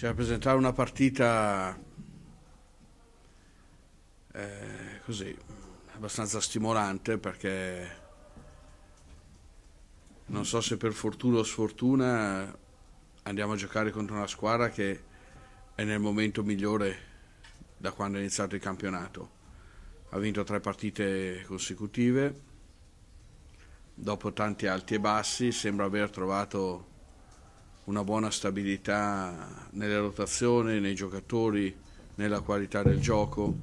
ci cioè, rappresentava una partita eh, così abbastanza stimolante perché non so se per fortuna o sfortuna andiamo a giocare contro una squadra che è nel momento migliore da quando è iniziato il campionato. Ha vinto tre partite consecutive, dopo tanti alti e bassi sembra aver trovato una buona stabilità nelle rotazioni, nei giocatori, nella qualità del gioco.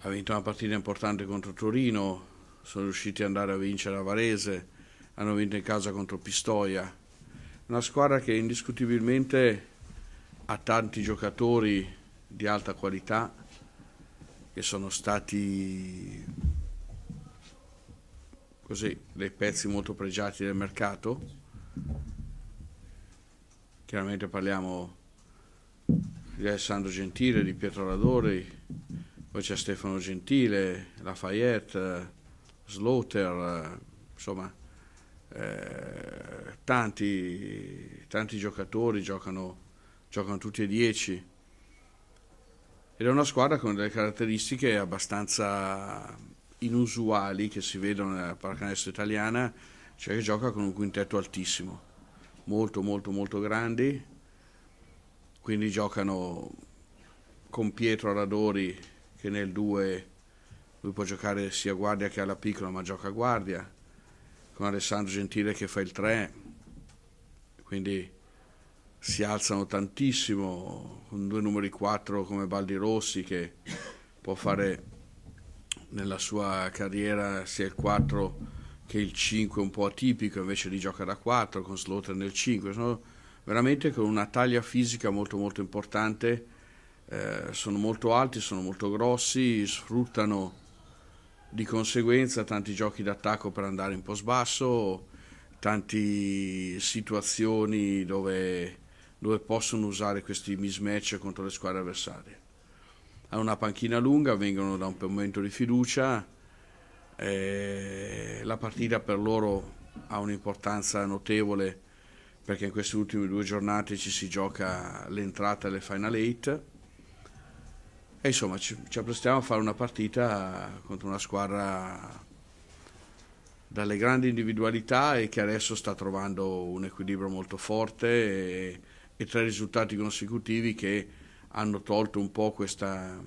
Ha vinto una partita importante contro Torino, sono riusciti ad andare a vincere a Varese, hanno vinto in casa contro Pistoia. Una squadra che indiscutibilmente ha tanti giocatori di alta qualità che sono stati così dei pezzi molto pregiati del mercato. Chiaramente parliamo di Alessandro Gentile, di Pietro Radori, poi c'è Stefano Gentile, Lafayette, Slaughter, insomma eh, tanti, tanti, giocatori giocano, giocano tutti e dieci ed è una squadra con delle caratteristiche abbastanza inusuali che si vedono nella pallacanestro italiana, cioè che gioca con un quintetto altissimo, molto molto molto grandi, quindi giocano con Pietro Aradori che nel 2 lui può giocare sia a guardia che alla piccola, ma gioca a guardia, con Alessandro Gentile che fa il 3, quindi si alzano tantissimo, con due numeri 4 come Baldi Rossi che può fare nella sua carriera sia il 4 che il 5 un po' atipico, invece li gioca da 4 con Slaughter nel 5, sono veramente con una taglia fisica molto molto importante, eh, sono molto alti, sono molto grossi, sfruttano di conseguenza tanti giochi d'attacco per andare in po' basso, tante situazioni dove, dove possono usare questi mismatch contro le squadre avversarie hanno una panchina lunga, vengono da un momento di fiducia, eh, la partita per loro ha un'importanza notevole perché in queste ultime due giornate ci si gioca l'entrata alle Final 8 e insomma ci, ci apprestiamo a fare una partita contro una squadra dalle grandi individualità e che adesso sta trovando un equilibrio molto forte e, e tre risultati consecutivi che hanno tolto un po' questa,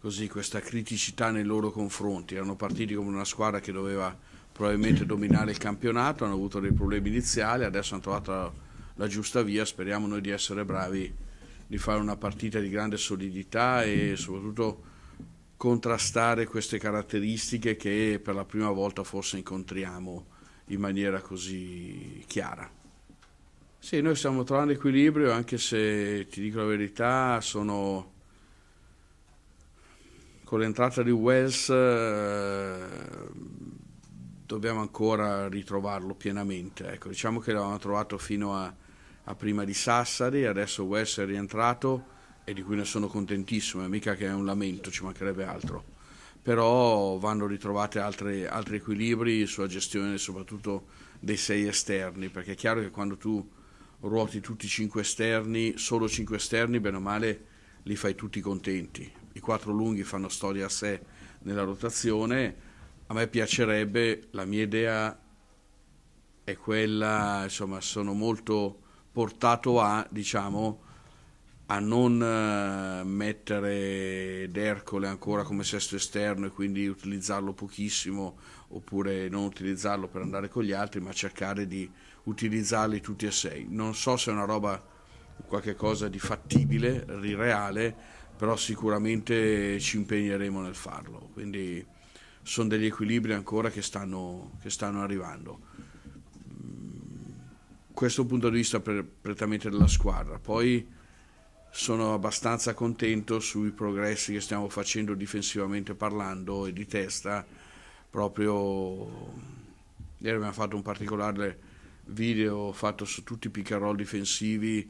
così, questa criticità nei loro confronti. Erano partiti come una squadra che doveva probabilmente dominare il campionato, hanno avuto dei problemi iniziali, adesso hanno trovato la, la giusta via, speriamo noi di essere bravi, di fare una partita di grande solidità e soprattutto contrastare queste caratteristiche che per la prima volta forse incontriamo in maniera così chiara. Sì, noi stiamo trovando equilibrio, anche se ti dico la verità, sono con l'entrata di Wells eh, dobbiamo ancora ritrovarlo pienamente. Ecco, diciamo che l'avevamo trovato fino a, a, prima di Sassari, adesso Wells è rientrato e di cui ne sono contentissimo, è mica che è un lamento, ci mancherebbe altro. Però vanno ritrovati altre, altri equilibri sulla gestione soprattutto dei sei esterni, perché è chiaro che quando tu ruoti tutti 5 esterni, solo 5 esterni, bene o male li fai tutti contenti. I quattro lunghi fanno storia a sé nella rotazione. A me piacerebbe, la mia idea è quella, insomma, sono molto portato a, diciamo, a non eh, mettere D'Ercole ancora come sesto esterno e quindi utilizzarlo pochissimo oppure non utilizzarlo per andare con gli altri, ma cercare di utilizzarli tutti e sei. Non so se è una roba, qualcosa di fattibile, di reale, però sicuramente ci impegneremo nel farlo. Quindi sono degli equilibri ancora che stanno, che stanno arrivando. Mm, questo punto di vista per, prettamente della squadra. Poi sono abbastanza contento sui progressi che stiamo facendo difensivamente parlando e di testa. Proprio ieri abbiamo fatto un particolare video fatto su tutti i pick and roll difensivi,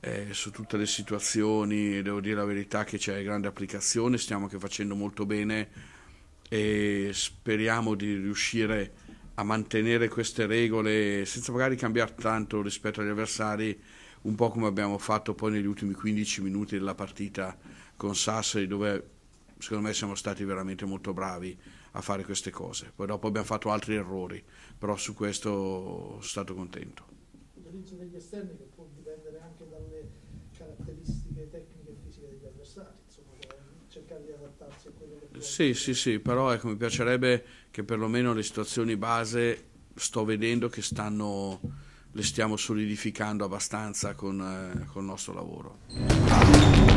eh, su tutte le situazioni, devo dire la verità che c'è grande applicazione, stiamo anche facendo molto bene e speriamo di riuscire a mantenere queste regole senza magari cambiare tanto rispetto agli avversari, un po' come abbiamo fatto poi negli ultimi 15 minuti della partita con Sassari dove secondo me siamo stati veramente molto bravi a fare queste cose. Poi dopo abbiamo fatto altri errori, però su questo sono stato contento. L'utilizzo degli esterni che può dipendere anche dalle caratteristiche tecniche e fisiche degli avversari, insomma, cercare di adattarsi a quello che... Sì, è... sì, sì, però ecco, mi piacerebbe che perlomeno le situazioni base sto vedendo che stanno, le stiamo solidificando abbastanza con, eh, con il nostro lavoro.